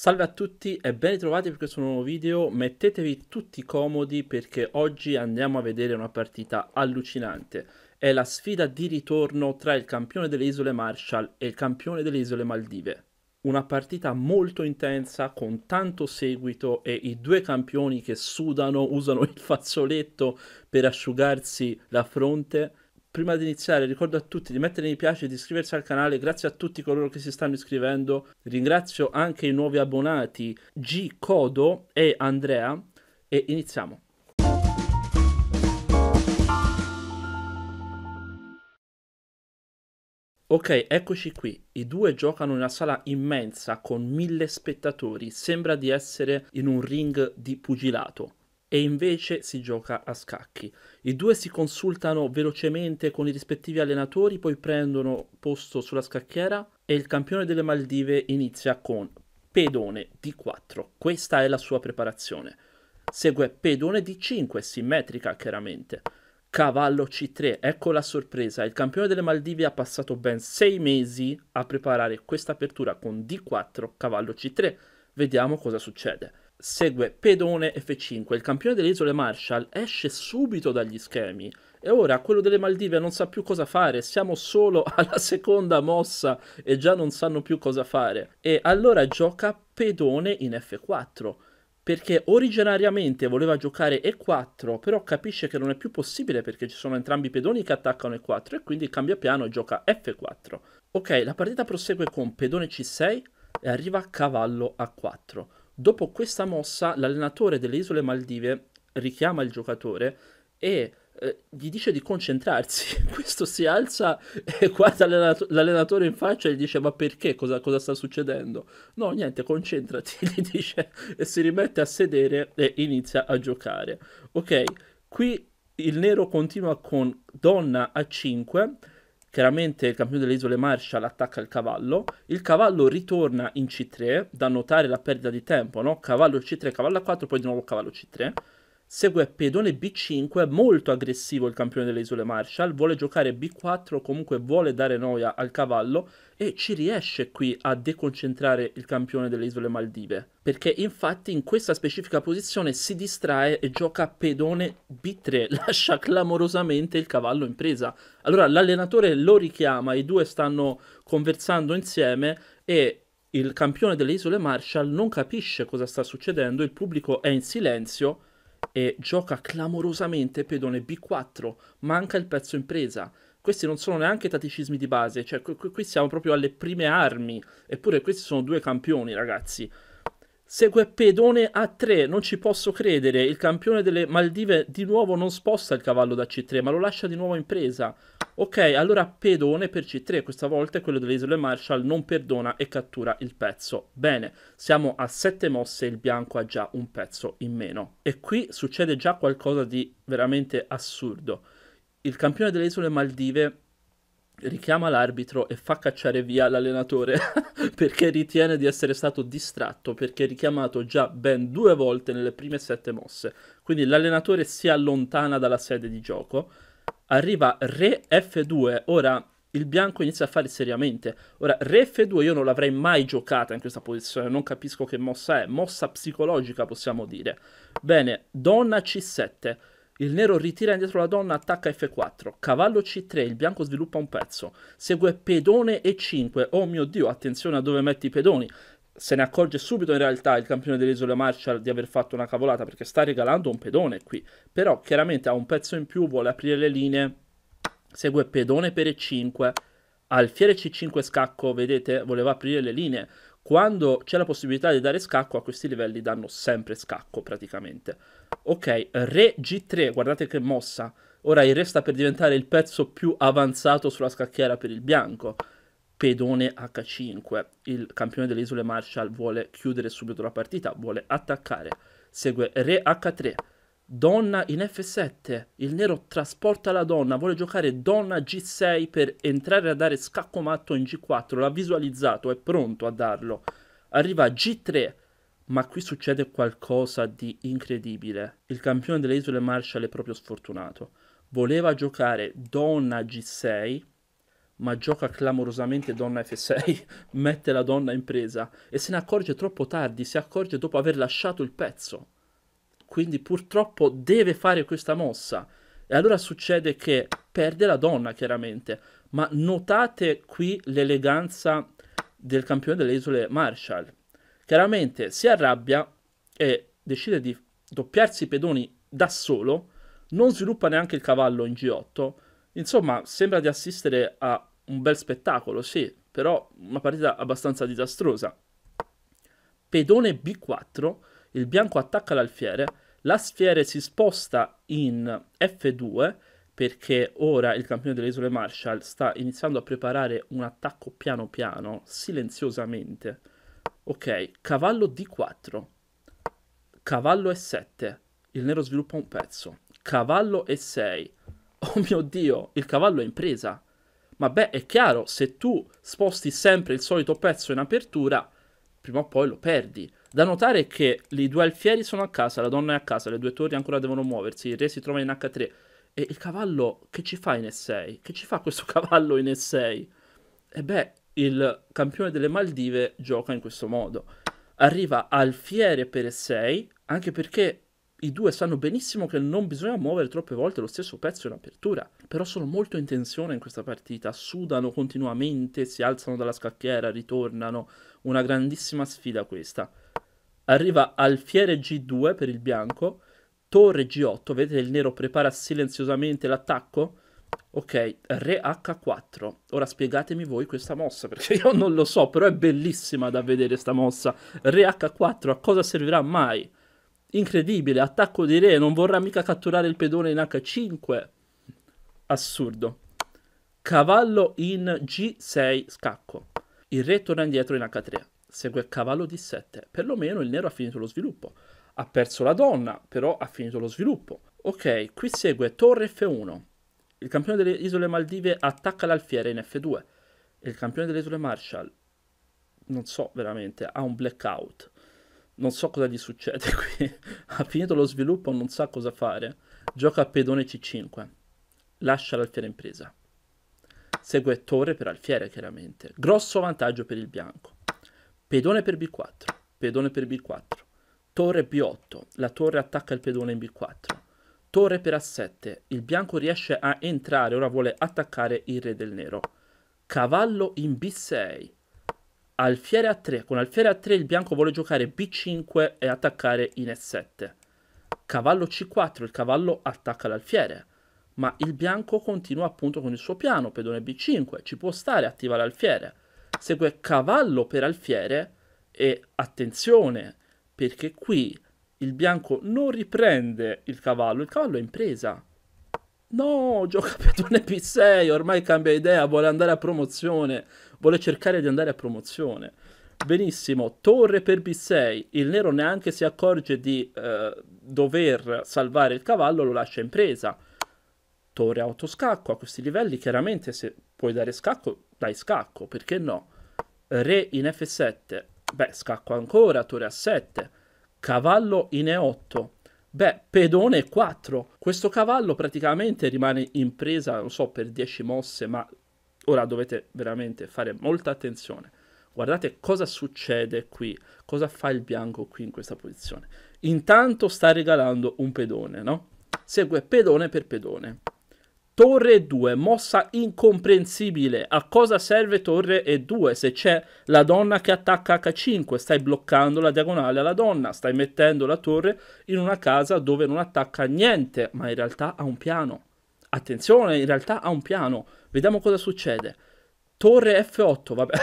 Salve a tutti e ben ritrovati per questo nuovo video, mettetevi tutti comodi perché oggi andiamo a vedere una partita allucinante. È la sfida di ritorno tra il campione delle isole Marshall e il campione delle isole Maldive. Una partita molto intensa con tanto seguito e i due campioni che sudano, usano il fazzoletto per asciugarsi la fronte prima di iniziare ricordo a tutti di mettere mi piace e di iscriversi al canale, grazie a tutti coloro che si stanno iscrivendo, ringrazio anche i nuovi abbonati G Codo e Andrea e iniziamo. Ok, eccoci qui. I due giocano in una sala immensa con mille spettatori. Sembra di essere in un ring di pugilato e invece si gioca a scacchi. I due si consultano velocemente con i rispettivi allenatori, poi prendono posto sulla scacchiera e il campione delle Maldive inizia con pedone d 4. Questa è la sua preparazione. Segue pedone d 5, simmetrica chiaramente. Cavallo C3, ecco la sorpresa, il campione delle Maldive ha passato ben sei mesi a preparare questa apertura con D4, cavallo C3, vediamo cosa succede segue pedone F5. Il campione delle isole Marshall esce subito dagli schemi e ora quello delle Maldive non sa più cosa fare, siamo solo alla seconda mossa e già non sanno più cosa fare. E allora gioca pedone in F4 perché originariamente voleva giocare E4, però capisce che non è più possibile perché ci sono entrambi i pedoni che attaccano E4 e quindi cambia piano e gioca F4. Ok, la partita prosegue con pedone C6 e arriva cavallo A4. Dopo questa mossa, l'allenatore delle Isole Maldive richiama il giocatore e eh, gli dice di concentrarsi. Questo si alza e guarda l'allenato- l'allenatore in faccia e gli dice: Ma perché? Cosa, cosa sta succedendo? No, niente, concentrati. Gli dice e si rimette a sedere e inizia a giocare. Ok, qui il nero continua con donna a 5 Chiaramente il campione delle isole Marshall attacca il cavallo, il cavallo ritorna in C3, da notare la perdita di tempo, no? Cavallo C3, cavallo A4, poi di nuovo cavallo C3. Segue pedone B5, molto aggressivo il campione delle isole Marshall, vuole giocare B4, comunque vuole dare noia al cavallo, e ci riesce qui a deconcentrare il campione delle isole Maldive, perché infatti in questa specifica posizione si distrae e gioca pedone B3, lascia clamorosamente il cavallo in presa. Allora l'allenatore lo richiama, i due stanno conversando insieme e il campione delle isole Marshall non capisce cosa sta succedendo, il pubblico è in silenzio e gioca clamorosamente pedone B4, manca il pezzo in presa questi non sono neanche tatticismi di base, cioè qui siamo proprio alle prime armi, eppure questi sono due campioni, ragazzi. Segue pedone a 3, non ci posso credere, il campione delle Maldive di nuovo non sposta il cavallo da C3, ma lo lascia di nuovo in presa. Ok, allora pedone per C3, questa volta è quello delle isole Marshall, non perdona e cattura il pezzo. Bene, siamo a 7 mosse e il bianco ha già un pezzo in meno. E qui succede già qualcosa di veramente assurdo il campione delle isole Maldive richiama l'arbitro e fa cacciare via l'allenatore perché ritiene di essere stato distratto perché è richiamato già ben due volte nelle prime sette mosse. Quindi l'allenatore si allontana dalla sede di gioco. Arriva Re F2, ora il bianco inizia a fare seriamente. Ora, Re F2 io non l'avrei mai giocata in questa posizione, non capisco che mossa è, mossa psicologica possiamo dire. Bene, Donna C7 il nero ritira indietro la donna, attacca F4. Cavallo C3, il bianco sviluppa un pezzo. Segue pedone E5. Oh mio Dio, attenzione a dove metti i pedoni. Se ne accorge subito in realtà il campione dell'isola Marshall di aver fatto una cavolata perché sta regalando un pedone qui. Però chiaramente ha un pezzo in più, vuole aprire le linee. Segue pedone per E5. Alfiere C5 scacco, vedete, voleva aprire le linee quando c'è la possibilità di dare scacco a questi livelli danno sempre scacco praticamente. Ok, re g3, guardate che mossa. Ora il re sta per diventare il pezzo più avanzato sulla scacchiera per il bianco. Pedone h5, il campione delle isole Marshall vuole chiudere subito la partita, vuole attaccare. Segue re h3 Donna in F7, il nero trasporta la donna, vuole giocare donna G6 per entrare a dare scacco matto in G4, l'ha visualizzato, è pronto a darlo. Arriva G3, ma qui succede qualcosa di incredibile. Il campione delle isole Marshall è proprio sfortunato. Voleva giocare donna G6, ma gioca clamorosamente donna F6, mette la donna in presa e se ne accorge troppo tardi, si accorge dopo aver lasciato il pezzo quindi purtroppo deve fare questa mossa. E allora succede che perde la donna, chiaramente. Ma notate qui l'eleganza del campione delle isole Marshall. Chiaramente si arrabbia e decide di doppiarsi i pedoni da solo, non sviluppa neanche il cavallo in G8. Insomma, sembra di assistere a un bel spettacolo, sì, però una partita abbastanza disastrosa. Pedone B4 il bianco attacca l'alfiere, la sfiere si sposta in F2 perché ora il campione delle isole Marshall sta iniziando a preparare un attacco piano piano, silenziosamente. Ok, cavallo D4, cavallo E7, il nero sviluppa un pezzo, cavallo E6. Oh mio Dio, il cavallo è in presa. Ma beh, è chiaro, se tu sposti sempre il solito pezzo in apertura, prima o poi lo perdi. Da notare che i due alfieri sono a casa, la donna è a casa, le due torri ancora devono muoversi, il re si trova in H3 e il cavallo che ci fa in s 6 Che ci fa questo cavallo in s 6 E beh, il campione delle Maldive gioca in questo modo. Arriva alfiere per s 6 anche perché i due sanno benissimo che non bisogna muovere troppe volte lo stesso pezzo in apertura, però sono molto in tensione in questa partita, sudano continuamente, si alzano dalla scacchiera, ritornano, una grandissima sfida questa. Arriva alfiere G2 per il bianco, torre G8, vedete il nero prepara silenziosamente l'attacco? Ok, re H4. Ora spiegatemi voi questa mossa, perché io non lo so, però è bellissima da vedere questa mossa. Re H4, a cosa servirà mai? Incredibile, attacco di re, non vorrà mica catturare il pedone in H5. Assurdo. Cavallo in G6, scacco. Il re torna indietro in H3 segue il cavallo d 7. Perlomeno il nero ha finito lo sviluppo. Ha perso la donna, però ha finito lo sviluppo. Ok, qui segue torre F1. Il campione delle isole Maldive attacca l'alfiere in F2. Il campione delle isole Marshall, non so veramente, ha un blackout. Non so cosa gli succede qui. ha finito lo sviluppo, non sa cosa fare. Gioca a pedone C5. Lascia l'alfiere in presa. Segue torre per alfiere, chiaramente. Grosso vantaggio per il bianco pedone per b4, pedone per b4, torre b8, la torre attacca il pedone in b4, torre per a7, il bianco riesce a entrare, ora vuole attaccare il re del nero, cavallo in b6, alfiere a3, con alfiere a3 il bianco vuole giocare b5 e attaccare in e7, cavallo c4, il cavallo attacca l'alfiere, ma il bianco continua appunto con il suo piano, pedone b5, ci può stare, attiva l'alfiere, segue cavallo per alfiere e attenzione, perché qui il bianco non riprende il cavallo, il cavallo è in presa. No, gioca pedone P6, ormai cambia idea, vuole andare a promozione, vuole cercare di andare a promozione. Benissimo, torre per B6, il nero neanche si accorge di eh, dover salvare il cavallo, lo lascia in presa fattore autoscacco a questi livelli, chiaramente se puoi dare scacco, dai scacco, perché no? Re in F7, beh, scacco ancora, torre A7, cavallo in E8, beh, pedone 4 Questo cavallo praticamente rimane in presa, non so, per 10 mosse, ma ora dovete veramente fare molta attenzione. Guardate cosa succede qui, cosa fa il bianco qui in questa posizione. Intanto sta regalando un pedone, no? Segue pedone per pedone. Torre 2, mossa incomprensibile. A cosa serve Torre E2 se c'è la donna che attacca H5? Stai bloccando la diagonale alla donna, stai mettendo la torre in una casa dove non attacca niente, ma in realtà ha un piano. Attenzione, in realtà ha un piano. Vediamo cosa succede. Torre F8, vabbè,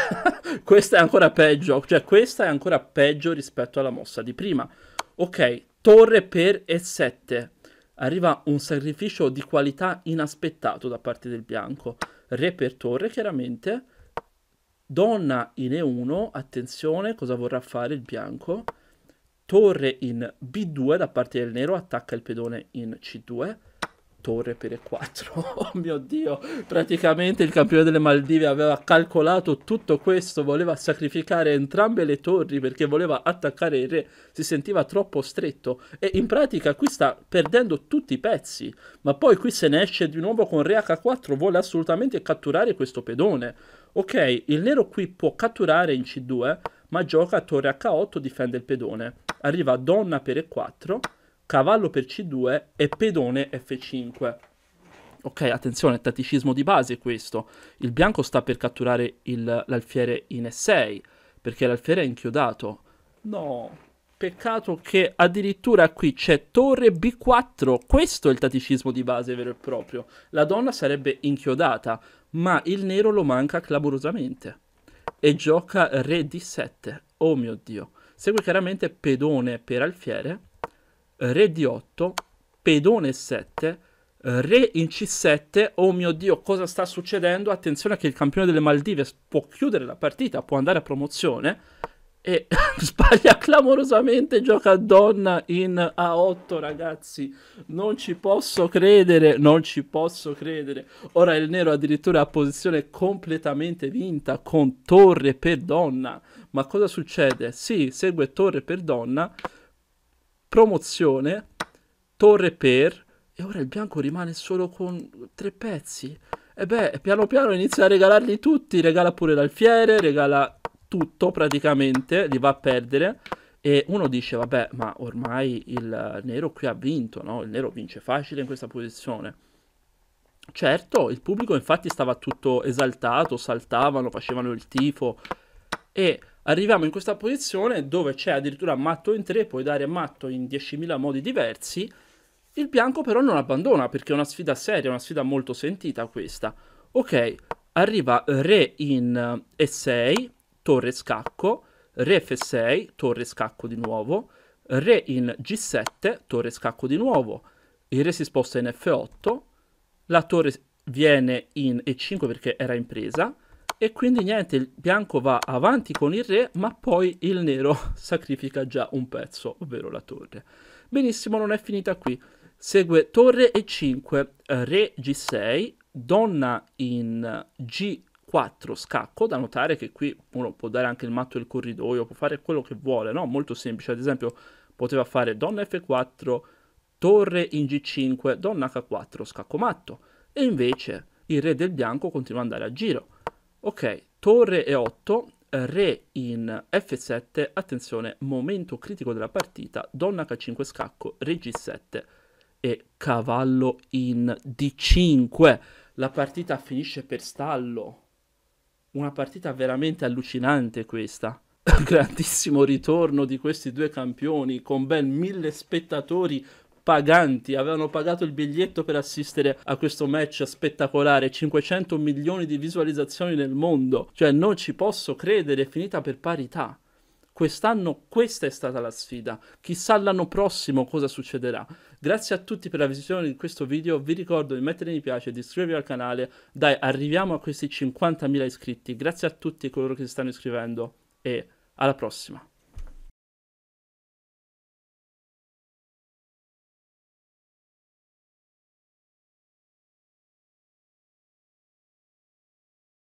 questa è ancora peggio, cioè questa è ancora peggio rispetto alla mossa di prima. Ok, torre per E7, arriva un sacrificio di qualità inaspettato da parte del bianco. Re per torre, chiaramente. Donna in E1, attenzione, cosa vorrà fare il bianco. Torre in B2 da parte del nero, attacca il pedone in C2 torre per e 4. Oh mio dio, praticamente il campione delle Maldive aveva calcolato tutto questo, voleva sacrificare entrambe le torri perché voleva attaccare il re, si sentiva troppo stretto e in pratica qui sta perdendo tutti i pezzi, ma poi qui se ne esce di nuovo con re H4, vuole assolutamente catturare questo pedone. Ok, il nero qui può catturare in C2, ma gioca a torre H8, difende il pedone. Arriva donna per E4 cavallo per C2 e pedone F5. Ok, attenzione, tatticismo di base questo. Il bianco sta per catturare il, l'alfiere in E6, perché l'alfiere è inchiodato. No, peccato che addirittura qui c'è torre B4. Questo è il tatticismo di base vero e proprio. La donna sarebbe inchiodata, ma il nero lo manca clamorosamente. E gioca re D7. Oh mio Dio. Segue chiaramente pedone per alfiere eh, re di 8, pedone 7, eh, re in c7. Oh mio Dio, cosa sta succedendo? Attenzione che il campione delle Maldive può chiudere la partita, può andare a promozione e sbaglia clamorosamente gioca a donna in A8 ragazzi non ci posso credere non ci posso credere ora il nero addirittura a posizione completamente vinta con torre per donna ma cosa succede? sì, segue torre per donna promozione, torre per, e ora il bianco rimane solo con tre pezzi. E beh, piano piano inizia a regalarli tutti, regala pure l'alfiere, regala tutto praticamente, li va a perdere. E uno dice, vabbè, ma ormai il nero qui ha vinto, no? Il nero vince facile in questa posizione. Certo, il pubblico infatti stava tutto esaltato, saltavano, facevano il tifo e Arriviamo in questa posizione dove c'è addirittura matto in 3, puoi dare matto in 10.000 modi diversi. Il bianco però non abbandona perché è una sfida seria, una sfida molto sentita questa. Ok, arriva re in E6, eh, torre scacco, re F6, torre scacco di nuovo, re in G7, torre scacco di nuovo. Il re si sposta in F8, la torre viene in E5 perché era in presa, e quindi niente, il bianco va avanti con il re, ma poi il nero sacrifica già un pezzo, ovvero la torre. Benissimo, non è finita qui. Segue torre e5, eh, re g6, donna in g4 scacco, da notare che qui uno può dare anche il matto del corridoio, può fare quello che vuole, no? Molto semplice, ad esempio poteva fare donna f4, torre in g5, donna h4 scacco matto. E invece il re del bianco continua ad andare a giro. Ok, torre E8, eh, re in F7, attenzione, momento critico della partita, donna H5 scacco, re G7 e cavallo in D5. La partita finisce per stallo. Una partita veramente allucinante questa. Grandissimo ritorno di questi due campioni con ben mille spettatori paganti avevano pagato il biglietto per assistere a questo match spettacolare, 500 milioni di visualizzazioni nel mondo, cioè non ci posso credere, è finita per parità. Quest'anno questa è stata la sfida, chissà l'anno prossimo cosa succederà. Grazie a tutti per la visione di questo video, vi ricordo di mettere mi piace e di iscrivervi al canale, dai arriviamo a questi 50.000 iscritti, grazie a tutti coloro che si stanno iscrivendo e alla prossima.